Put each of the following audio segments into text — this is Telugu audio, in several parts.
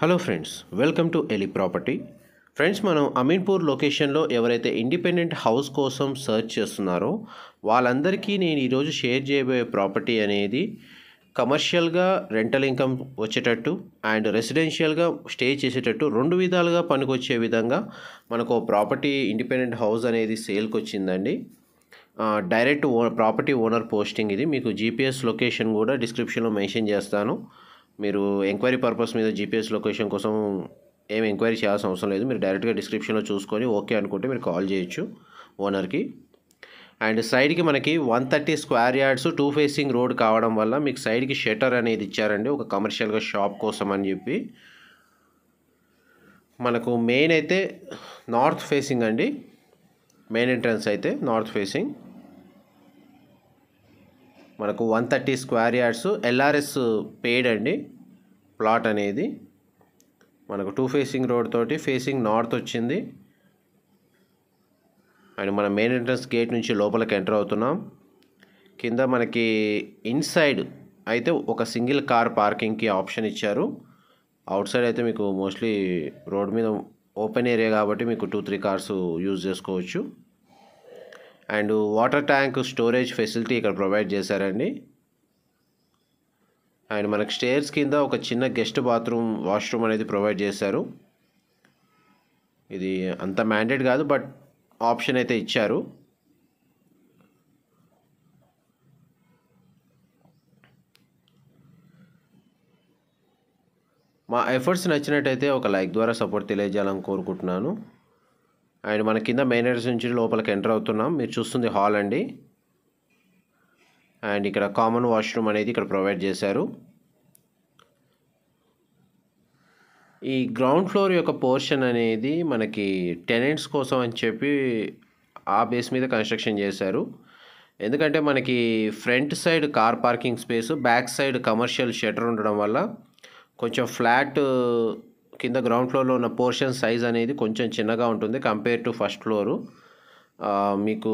హలో ఫ్రెండ్స్ వెల్కమ్ టు ఎలి ప్రాపర్టీ ఫ్రెండ్స్ మనం అమీన్పూర్ లొకేషన్లో ఎవరైతే ఇండిపెండెంట్ హౌస్ కోసం సర్చ్ చేస్తున్నారో వాళ్ళందరికీ నేను ఈరోజు షేర్ చేయబోయే ప్రాపర్టీ అనేది కమర్షియల్గా రెంటల్ ఇన్కమ్ వచ్చేటట్టు అండ్ రెసిడెన్షియల్గా స్టే చేసేటట్టు రెండు విధాలుగా పనికొచ్చే విధంగా మనకు ప్రాపర్టీ ఇండిపెండెంట్ హౌస్ అనేది సేల్కి వచ్చిందండి డైరెక్ట్ ఓ ప్రాపర్టీ ఓనర్ పోస్టింగ్ ఇది మీకు జీపీఎస్ లొకేషన్ కూడా డిస్క్రిప్షన్లో మెన్షన్ చేస్తాను మీరు ఎంక్వైరీ పర్పస్ మీద జీపీఎస్ లొకేషన్ కోసం ఏం ఎంక్వైరీ చేయాల్సిన అవసరం లేదు మీరు డైరెక్ట్గా డిస్క్రిప్షన్లో చూసుకొని ఓకే అనుకుంటే మీరు కాల్ చేయొచ్చు ఓనర్కి అండ్ సైడ్కి మనకి one thirty square yards two facing road కావడం వల్ల మీకు సైడ్కి షెటర్ అనేది ఇచ్చారండి ఒక కమర్షియల్గా షాప్ కోసం అని చెప్పి మనకు మెయిన్ అయితే నార్త్ ఫేసింగ్ అండి మెయిన్ ఎంట్రన్స్ అయితే నార్త్ ఫేసింగ్ మనకు one thirty square yards LRS paid అండి ప్లాట్ అనేది మనకు టూ ఫేసింగ్ రోడ్ తోటి ఫేసింగ్ నార్త్ వచ్చింది అండ్ మన మెయిన్ ఎంట్రన్స్ గేట్ నుంచి లోపలికి ఎంటర్ అవుతున్నాం కింద మనకి ఇన్సైడ్ అయితే ఒక సింగిల్ కార్ పార్కింగ్కి ఆప్షన్ ఇచ్చారు అవుట్ సైడ్ అయితే మీకు మోస్ట్లీ రోడ్ మీద ఓపెన్ ఏరియా కాబట్టి మీకు టూ త్రీ కార్స్ యూజ్ చేసుకోవచ్చు and water tank storage facility ఇక్కడ ప్రొవైడ్ చేశారండి అండ్ మనకు స్టేర్స్ కింద ఒక చిన్న గెస్ట్ బాత్రూమ్ వాష్రూమ్ అనేది ప్రొవైడ్ చేశారు ఇది అంత మ్యాండేట్ కాదు బట్ ఆప్షన్ అయితే ఇచ్చారు మా ఎఫర్ట్స్ నచ్చినట్టయితే ఒక లైక్ ద్వారా సపోర్ట్ తెలియజేయాలని కోరుకుంటున్నాను అండ్ మన కింద మెయిన్ ఎంట్రన్స్ నుంచి లోపలికి ఎంటర్ అవుతున్నాం మీరు చూస్తుంది హాల్ అండి అండ్ ఇక్కడ కామన్ వాష్రూమ్ అనేది ఇక్కడ ప్రొవైడ్ చేశారు ఈ గ్రౌండ్ ఫ్లోర్ యొక్క పోర్షన్ అనేది మనకి టెనెంట్స్ కోసం అని చెప్పి ఆ బేస్ మీద కన్స్ట్రక్షన్ చేశారు ఎందుకంటే మనకి front side car parking space back side commercial shutter ఉండడం వల్ల కొంచెం ఫ్లాట్ కింద గ్రౌండ్ ఫ్లోర్లో ఉన్న పోర్షన్ సైజ్ అనేది కొంచెం చిన్నగా ఉంటుంది కంపేర్ టు ఫస్ట్ ఫ్లోరు మీకు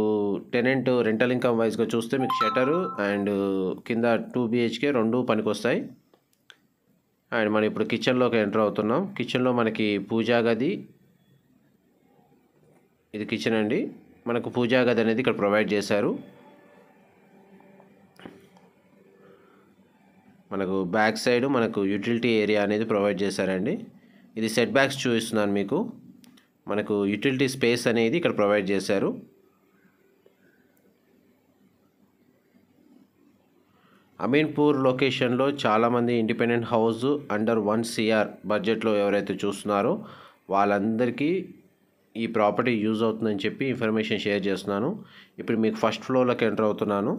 టెనెంట్ రెంటల్ ఇన్కమ్ వైజ్గా చూస్తే మీకు షటరు అండ్ కింద టూ బిహెచ్కే రెండు పనికొస్తాయి అండ్ మనం ఇప్పుడు కిచెన్లోకి ఎంటర్ అవుతున్నాం కిచెన్లో మనకి పూజా గది ఇది కిచెన్ అండి మనకు పూజా గది అనేది ఇక్కడ ప్రొవైడ్ చేశారు మనకు బ్యాక్ సైడ్ మనకు యూటిలిటీ ఏరియా అనేది ప్రొవైడ్ చేశారండి ఇది సెట్ బ్యాక్స్ చూపిస్తున్నాను మీకు మనకు యూటిలిటీ స్పేస్ అనేది ఇక్కడ ప్రొవైడ్ చేశారు అమీన్పూర్ లొకేషన్లో చాలామంది independent house under one CR బడ్జెట్లో ఎవరైతే చూస్తున్నారో వాళ్ళందరికీ ఈ ప్రాపర్టీ యూజ్ అవుతుందని చెప్పి ఇన్ఫర్మేషన్ షేర్ చేస్తున్నాను ఇప్పుడు మీకు ఫస్ట్ ఫ్లోర్లోకి ఎంటర్ అవుతున్నాను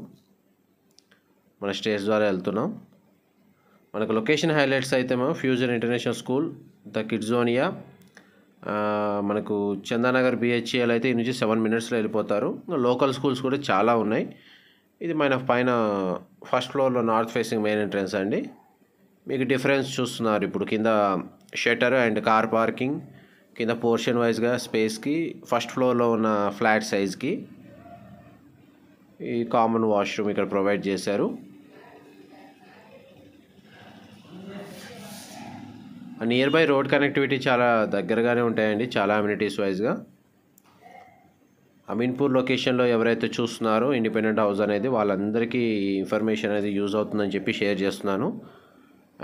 మన స్టేజ్ ద్వారా వెళ్తున్నాం మనకు లొకేషన్ హైలైట్స్ అయితే మనం fusion international school the Kidzonia మనకు చందానగర్ బిహెచ్ఎల్ e అయితే ఈ నుంచి సెవెన్ మినిట్స్లో వెళ్ళిపోతారు లోకల్ స్కూల్స్ కూడా చాలా ఉన్నాయి ఇది మన పైన ఫస్ట్ ఫ్లోర్లో నార్త్ ఫేసింగ్ మెయిన్ ఎంట్రన్స్ అండి మీకు డిఫరెన్స్ చూస్తున్నారు ఇప్పుడు కింద షటర్ అండ్ కార్ పార్కింగ్ కింద పోర్షన్ వైజ్గా స్పేస్కి ఫస్ట్ ఫ్లోర్లో ఉన్న ఫ్లాట్ సైజ్కి ఈ కామన్ వాష్రూమ్ ఇక్కడ ప్రొవైడ్ చేశారు నియర్ బై రోడ్ కనెక్టివిటీ చాలా దగ్గరగానే ఉంటాయండి చాలా అమ్యూనిటీస్ వైజ్గా అమీన్పూర్ లొకేషన్లో ఎవరైతే చూస్తున్నారో ఇండిపెండెంట్ హౌస్ అనేది వాళ్ళందరికీ ఇన్ఫర్మేషన్ అనేది యూజ్ అవుతుందని చెప్పి షేర్ చేస్తున్నాను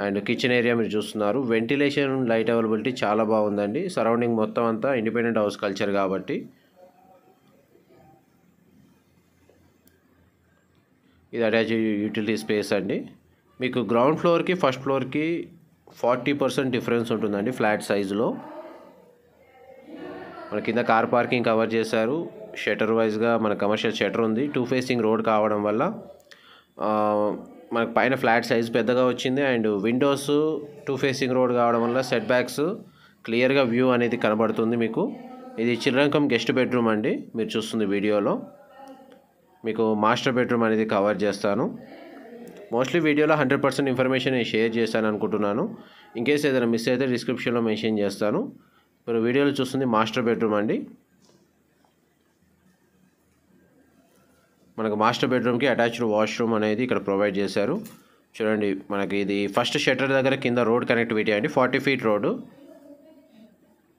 అండ్ కిచెన్ ఏరియా మీరు చూస్తున్నారు వెంటిలేషన్ లైట్ అవైలబిలిటీ చాలా బాగుందండి సరౌండింగ్ మొత్తం అంతా ఇండిపెండెంట్ హౌస్ కల్చర్ కాబట్టి ఇది అటాచ్ యూటిలిటీ స్పేస్ అండి మీకు గ్రౌండ్ ఫ్లోర్కి ఫస్ట్ ఫ్లోర్కి ఫార్టీ పర్సెంట్ డిఫరెన్స్ ఉంటుందండి ఫ్లాట్ సైజులో మన కింద కార్ పార్కింగ్ కవర్ చేశారు షటర్ వైజ్గా మన కమర్షియల్ షటర్ ఉంది టూ ఫేసింగ్ రోడ్ కావడం వల్ల మనకు పైన ఫ్లాట్ సైజ్ పెద్దగా వచ్చింది and windows two facing road కావడం వల్ల సెట్ బ్యాక్స్ క్లియర్గా వ్యూ అనేది కనబడుతుంది మీకు ఇది చిరంకం గెస్ట్ బెడ్రూమ్ అండి మీరు చూస్తుంది వీడియోలో మీకు మాస్టర్ బెడ్రూమ్ అనేది కవర్ చేస్తాను మోస్ట్లీ వీడియోలో హండ్రెడ్ పర్సెంట్ ఇన్ఫర్మేషన్ నేను షేర్ చేశాను అనుకుంటున్నాను కేస్ ఏదైనా మిస్ అయితే డిస్క్రిప్షన్లో మెన్షన్ చేస్తాను ఇప్పుడు వీడియోలో చూస్తుంది మాస్టర్ బెడ్రూమ్ అండి మనకు మాస్టర్ బెడ్రూమ్కి అటాచ్డ్ వాష్రూమ్ అనేది ఇక్కడ ప్రొవైడ్ చేశారు చూడండి మనకి ఇది ఫస్ట్ షట్టర్ దగ్గర కింద రోడ్ కనెక్టివిటీ అండి ఫార్టీ ఫీట్ రోడ్డు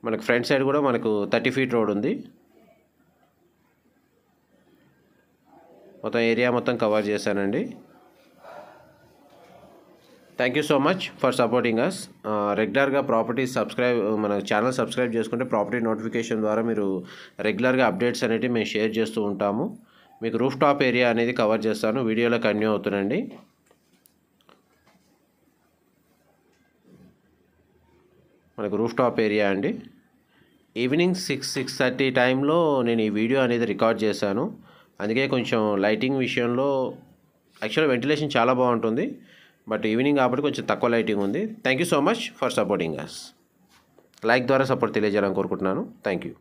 మనకు ఫ్రంట్ సైడ్ కూడా మనకు థర్టీ ఫీట్ రోడ్ ఉంది మొత్తం ఏరియా మొత్తం కవర్ చేశానండి thank you so much for supporting us రెగ్యులర్గా ప్రాపర్టీ సబ్స్క్రైబ్ మన ఛానల్ సబ్స్క్రైబ్ చేసుకుంటే ప్రాపర్టీ నోటిఫికేషన్ ద్వారా మీరు రెగ్యులర్గా అప్డేట్స్ అనేవి మేము షేర్ చేస్తూ ఉంటాము మీకు రూఫ్ టాప్ ఏరియా అనేది కవర్ చేస్తాను వీడియోలో కన్యూ అవుతుందండి మనకు రూఫ్ టాప్ ఏరియా అండి ఈవినింగ్ సిక్స్ సిక్స్ థర్టీ టైంలో నేను ఈ వీడియో అనేది రికార్డ్ చేశాను అందుకే కొంచెం లైటింగ్ విషయంలో యాక్చువల్గా వెంటిలేషన్ చాలా బాగుంటుంది బట్ ఈవినింగ్ కాబట్టి కొంచెం తక్కువ లైటింగ్ ఉంది thank you so much for supporting us like ద్వారా సపోర్ట్ తెలియజేయాలని కోరుకుంటున్నాను థ్యాంక్ యూ